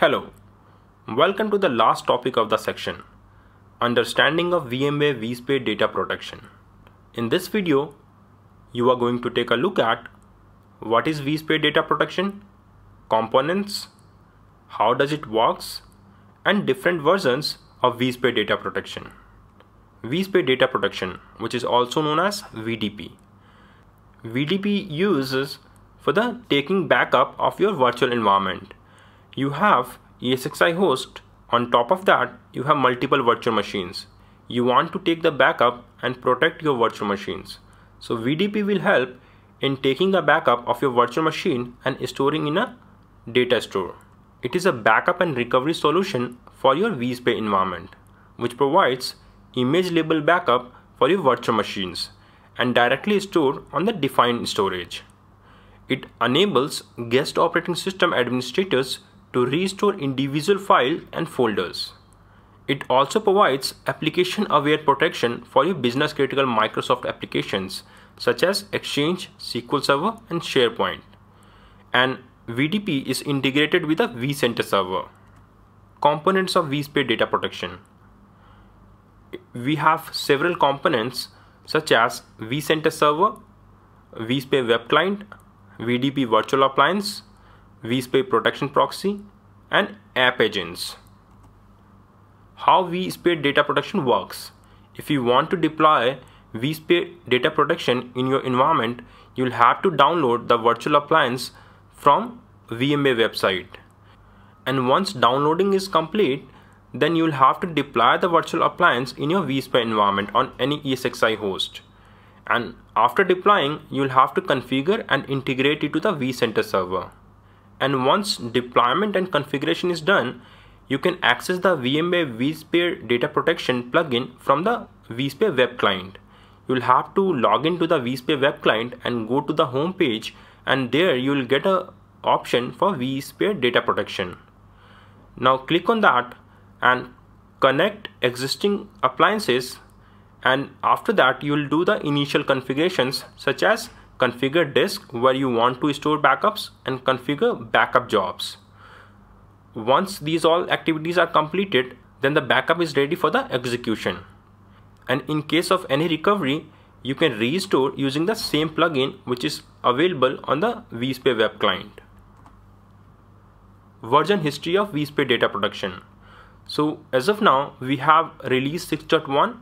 Hello, welcome to the last topic of the section, Understanding of VMware vSphere Data Protection. In this video, you are going to take a look at what is vSphere Data Protection, components, how does it works, and different versions of vSphere Data Protection. vSphere Data Protection, which is also known as VDP. VDP uses for the taking backup of your virtual environment you have ESXi host. On top of that, you have multiple virtual machines. You want to take the backup and protect your virtual machines. So VDP will help in taking the backup of your virtual machine and storing in a data store. It is a backup and recovery solution for your vSphere environment, which provides image label backup for your virtual machines and directly stored on the defined storage. It enables guest operating system administrators to restore individual files and folders. It also provides application-aware protection for your business-critical Microsoft applications such as Exchange, SQL Server, and SharePoint. And VDP is integrated with a vCenter server. Components of vSphere data protection. We have several components such as vCenter server, vSphere web client, VDP virtual appliance, vSpay protection proxy and app agents. How vSpay data protection works. If you want to deploy vSpay data protection in your environment, you'll have to download the virtual appliance from VMware website. And once downloading is complete, then you'll have to deploy the virtual appliance in your vSpay environment on any ESXi host. And after deploying, you'll have to configure and integrate it to the vCenter server and once deployment and configuration is done, you can access the VMware vSphere data protection plugin from the vSphere web client. You'll have to log into the vSphere web client and go to the home page and there you'll get a option for vSphere data protection. Now click on that and connect existing appliances and after that you'll do the initial configurations such as configure disk where you want to store backups and configure backup jobs. Once these all activities are completed, then the backup is ready for the execution. And in case of any recovery, you can restore using the same plugin which is available on the vSphere web client. Version history of vSphere data production. So as of now, we have release 6.1.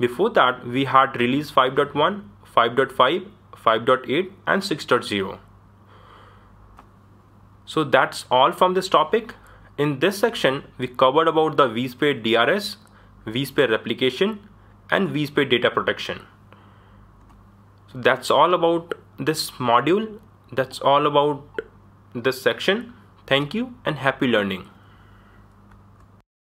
Before that, we had release 5.1, 5.5 5.8 and 6.0. So that's all from this topic. In this section, we covered about the vSphere DRS, vSphere replication and vSphere data protection. So that's all about this module. That's all about this section. Thank you and happy learning.